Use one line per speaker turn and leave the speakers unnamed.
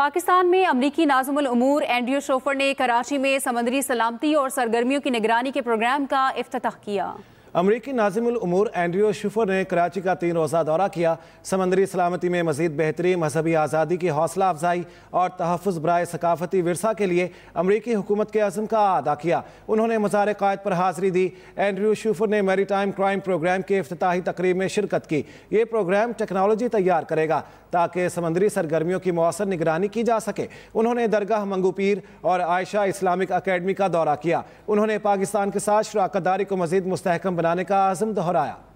पाकिस्तान में अमरीकी नाजमूर एंड्रियो शोफर ने कराची में समंदरी सलामती और सरगर्मियों की निगरानी के प्रोग्राम का अफ्ताह किया
अमरीकी नाजिम उमूर एंड्रियो शुफर ने कराची का तीन रोज़ा दौरा किया समंदरी सलामती में मजीद बेहतरी मजहबी आज़ादी की हौसला अफजाई और तहफ़ बरए सकाफती वरसा के लिए अमरीकी हुकूमत के अज़म का अदा किया उन्होंने मज़ार कायद पर हाजिरी दी एंड्रियो शुफर ने मेरी टाइम क्राइम प्रोग्राम की अफ्ताही तकरीब में शिरकत की ये प्रोग्राम टेक्नोलॉजी तैयार करेगा ताकि समंदरी सरगर्मियों की मौसर निगरानी की जा सके उन्होंने दरगाह मंगू पीर और आयशा इस्लामिक अकेडमी का दौरा किया उन्होंने पाकिस्तान के साथ शराकत दारी को मजीद मस्तकम बनाने का आजम दोहराया